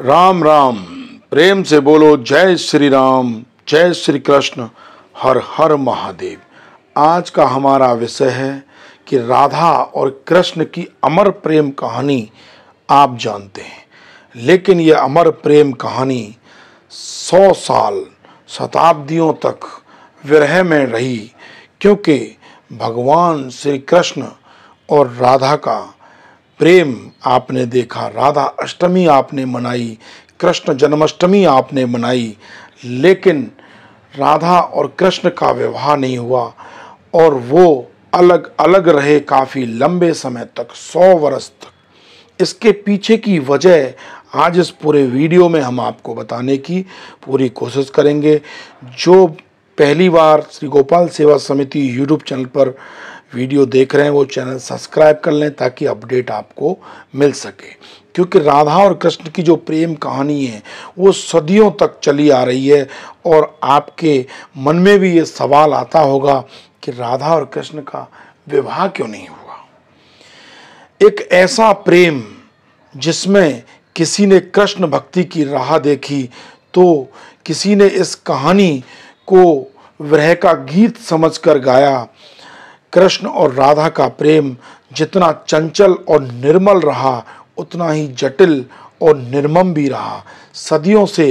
राम राम प्रेम से बोलो जय श्री राम जय श्री कृष्ण हर हर महादेव आज का हमारा विषय है कि राधा और कृष्ण की अमर प्रेम कहानी आप जानते हैं लेकिन यह अमर प्रेम कहानी सौ साल शताब्दियों तक विरह में रही क्योंकि भगवान श्री कृष्ण और राधा का प्रेम आपने देखा राधा अष्टमी आपने मनाई कृष्ण जन्माष्टमी आपने मनाई लेकिन राधा और कृष्ण का विवाह नहीं हुआ और वो अलग अलग रहे काफ़ी लंबे समय तक सौ वर्ष तक इसके पीछे की वजह आज इस पूरे वीडियो में हम आपको बताने की पूरी कोशिश करेंगे जो पहली बार श्री गोपाल सेवा समिति यूट्यूब चैनल पर वीडियो देख रहे हैं वो चैनल सब्सक्राइब कर लें ताकि अपडेट आपको मिल सके क्योंकि राधा और कृष्ण की जो प्रेम कहानी है वो सदियों तक चली आ रही है और आपके मन में भी ये सवाल आता होगा कि राधा और कृष्ण का विवाह क्यों नहीं हुआ एक ऐसा प्रेम जिसमें किसी ने कृष्ण भक्ति की राह देखी तो किसी ने इस कहानी को वह का गीत समझकर गाया कृष्ण और राधा का प्रेम जितना चंचल और निर्मल रहा उतना ही जटिल और निर्मम भी रहा सदियों से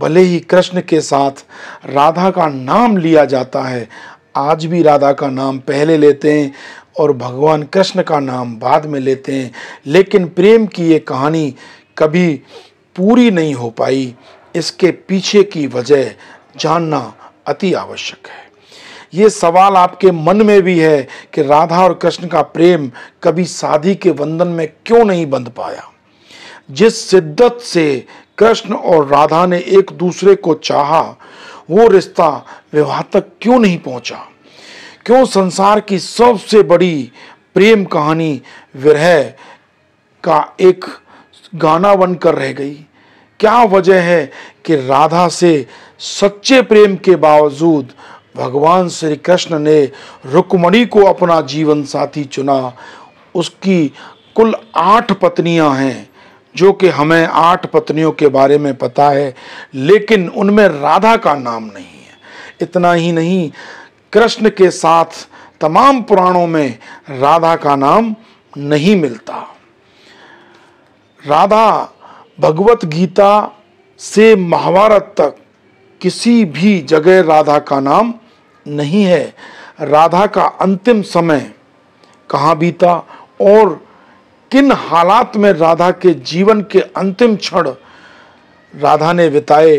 भले ही कृष्ण के साथ राधा का नाम लिया जाता है आज भी राधा का नाम पहले लेते हैं और भगवान कृष्ण का नाम बाद में लेते हैं लेकिन प्रेम की ये कहानी कभी पूरी नहीं हो पाई इसके पीछे की वजह जानना अति आवश्यक है ये सवाल आपके मन में भी है कि राधा और कृष्ण का प्रेम कभी शादी के बंधन में क्यों नहीं बंध पाया जिस शिद्दत से कृष्ण और राधा ने एक दूसरे को चाहा वो रिश्ता विवाह तक क्यों नहीं पहुंचा क्यों संसार की सबसे बड़ी प्रेम कहानी विरह का एक गाना बनकर रह गई क्या वजह है कि राधा से सच्चे प्रेम के बावजूद भगवान श्री कृष्ण ने रुक्मणी को अपना जीवन साथी चुना उसकी कुल आठ पत्नियां हैं जो कि हमें आठ पत्नियों के बारे में पता है लेकिन उनमें राधा का नाम नहीं है इतना ही नहीं कृष्ण के साथ तमाम पुराणों में राधा का नाम नहीं मिलता राधा भगवत गीता से महाभारत तक किसी भी जगह राधा का नाम नहीं है राधा का अंतिम समय कहाँ बीता और किन हालात में राधा के जीवन के अंतिम क्षण राधा ने बिताए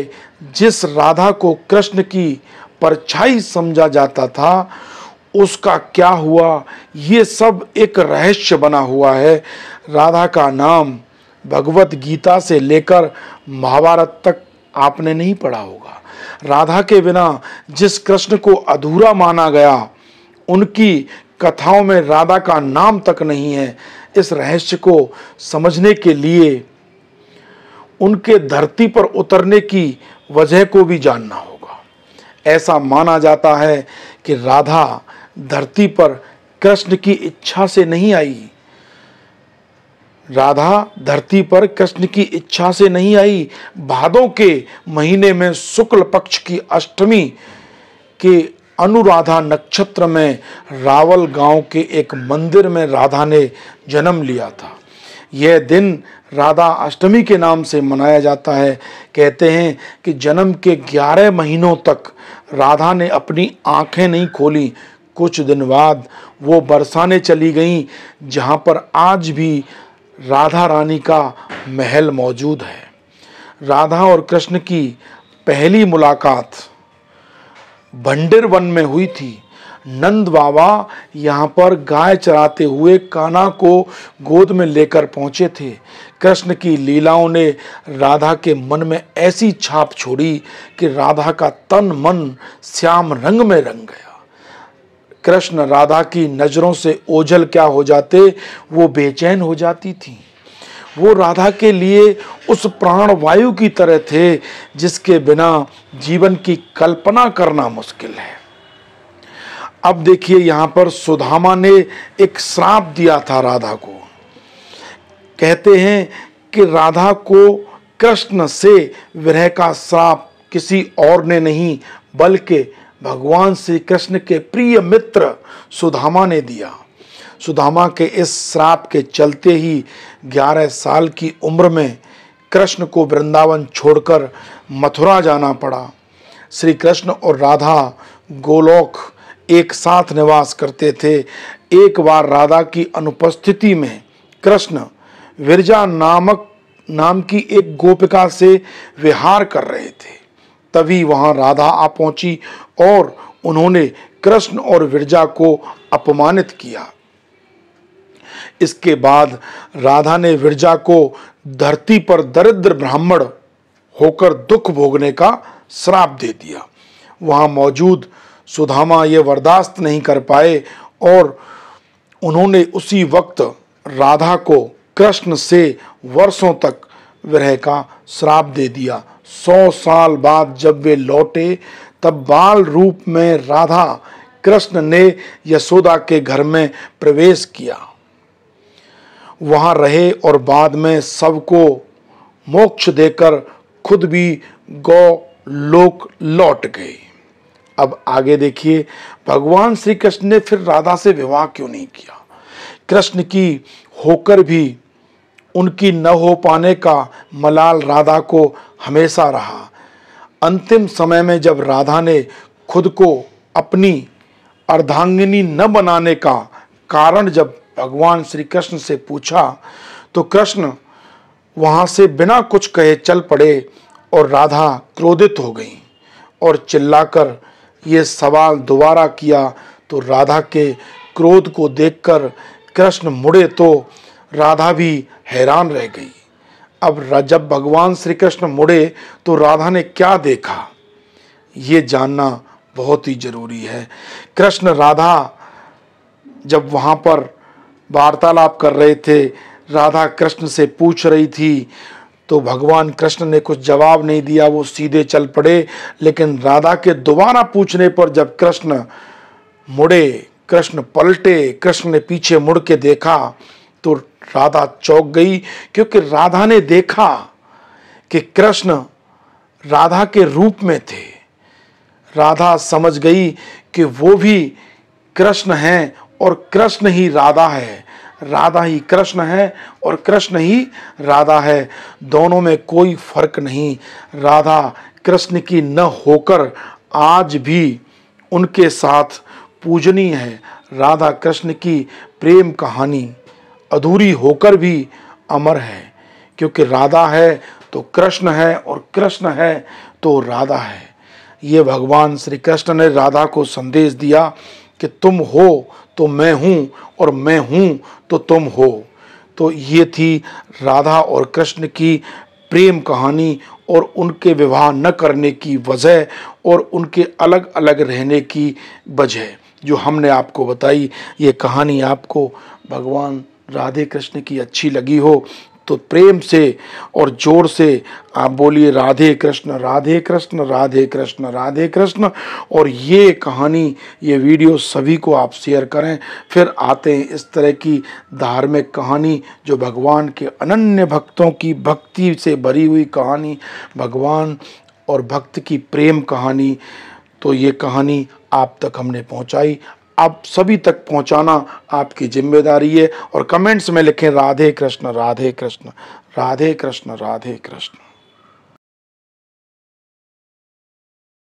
जिस राधा को कृष्ण की परछाई समझा जाता था उसका क्या हुआ ये सब एक रहस्य बना हुआ है राधा का नाम भगवत गीता से लेकर महाभारत तक आपने नहीं पढ़ा होगा राधा के बिना जिस कृष्ण को अधूरा माना गया उनकी कथाओं में राधा का नाम तक नहीं है इस रहस्य को समझने के लिए उनके धरती पर उतरने की वजह को भी जानना होगा ऐसा माना जाता है कि राधा धरती पर कृष्ण की इच्छा से नहीं आई राधा धरती पर कृष्ण की इच्छा से नहीं आई भादों के महीने में शुक्ल पक्ष की अष्टमी के अनुराधा नक्षत्र में रावल गांव के एक मंदिर में राधा ने जन्म लिया था यह दिन राधा अष्टमी के नाम से मनाया जाता है कहते हैं कि जन्म के 11 महीनों तक राधा ने अपनी आंखें नहीं खोली कुछ दिन बाद वो बरसाने चली गईं जहाँ पर आज भी राधा रानी का महल मौजूद है राधा और कृष्ण की पहली मुलाकात भंडिर वन में हुई थी नंद बाबा यहाँ पर गाय चराते हुए काना को गोद में लेकर पहुँचे थे कृष्ण की लीलाओं ने राधा के मन में ऐसी छाप छोड़ी कि राधा का तन मन श्याम रंग में रंग गया कृष्ण राधा की नज़रों से ओझल क्या हो जाते वो बेचैन हो जाती थी वो राधा के लिए उस प्राण वायु की तरह थे जिसके बिना जीवन की कल्पना करना मुश्किल है अब देखिए यहाँ पर सुधामा ने एक श्राप दिया था राधा को कहते हैं कि राधा को कृष्ण से विरह का श्राप किसी और ने नहीं बल्कि भगवान श्री कृष्ण के प्रिय मित्र सुधामा ने दिया सुधामा के इस श्राप के चलते ही 11 साल की उम्र में कृष्ण को वृंदावन छोड़कर मथुरा जाना पड़ा श्री कृष्ण और राधा गोलोक एक साथ निवास करते थे एक बार राधा की अनुपस्थिति में कृष्ण विरजा नामक नाम की एक गोपिका से विहार कर रहे थे तभी वहां राधा आ पहुंची और उन्होंने कृष्ण और विरजा को अपमानित किया इसके बाद राधा ने विरजा को धरती पर दरिद्र ब्राह्मण होकर दुख भोगने का श्राप दे दिया वहां मौजूद सुधामा ये बर्दाश्त नहीं कर पाए और उन्होंने उसी वक्त राधा को कृष्ण से वर्षों तक विरह का श्राप दे दिया सौ साल बाद जब वे लौटे तब बाल रूप में राधा कृष्ण ने यशोदा के घर में प्रवेश किया वहां रहे और बाद में सबको मोक्ष देकर खुद भी गौ लोक लौट गए अब आगे देखिए भगवान श्री कृष्ण ने फिर राधा से विवाह क्यों नहीं किया कृष्ण की होकर भी उनकी न हो पाने का मलाल राधा को हमेशा रहा अंतिम समय में जब राधा ने खुद को अपनी अर्धांगिनी न बनाने का कारण जब भगवान श्री कृष्ण से पूछा तो कृष्ण वहाँ से बिना कुछ कहे चल पड़े और राधा क्रोधित हो गई और चिल्लाकर ये सवाल दोबारा किया तो राधा के क्रोध को देखकर कृष्ण मुड़े तो राधा भी हैरान रह गई अब जब भगवान श्री कृष्ण मुड़े तो राधा ने क्या देखा ये जानना बहुत ही जरूरी है कृष्ण राधा जब वहाँ पर वार्तालाप कर रहे थे राधा कृष्ण से पूछ रही थी तो भगवान कृष्ण ने कुछ जवाब नहीं दिया वो सीधे चल पड़े लेकिन राधा के दोबारा पूछने पर जब कृष्ण मुड़े कृष्ण पलटे कृष्ण ने पीछे मुड़ के देखा तो राधा चौक गई क्योंकि राधा ने देखा कि कृष्ण राधा के रूप में थे राधा समझ गई कि वो भी कृष्ण हैं और कृष्ण ही राधा है राधा ही कृष्ण है और कृष्ण ही राधा है दोनों में कोई फर्क नहीं राधा कृष्ण की न होकर आज भी उनके साथ पूजनीय है राधा कृष्ण की प्रेम कहानी अधूरी होकर भी अमर है क्योंकि राधा है तो कृष्ण है और कृष्ण है तो राधा है ये भगवान श्री कृष्ण ने राधा को संदेश दिया कि तुम हो तो मैं हूँ और मैं हूँ तो तुम हो तो ये थी राधा और कृष्ण की प्रेम कहानी और उनके विवाह न करने की वजह और उनके अलग अलग रहने की वजह जो हमने आपको बताई ये कहानी आपको भगवान राधे कृष्ण की अच्छी लगी हो तो प्रेम से और जोर से आप बोलिए राधे कृष्ण राधे कृष्ण राधे कृष्ण राधे कृष्ण और ये कहानी ये वीडियो सभी को आप शेयर करें फिर आते हैं इस तरह की धार्मिक कहानी जो भगवान के अनन्य भक्तों की भक्ति से भरी हुई कहानी भगवान और भक्त की प्रेम कहानी तो ये कहानी आप तक हमने पहुंचाई आप सभी तक पहुंचाना आपकी जिम्मेदारी है और कमेंट्स में लिखें राधे कृष्ण राधे कृष्ण राधे कृष्ण राधे कृष्ण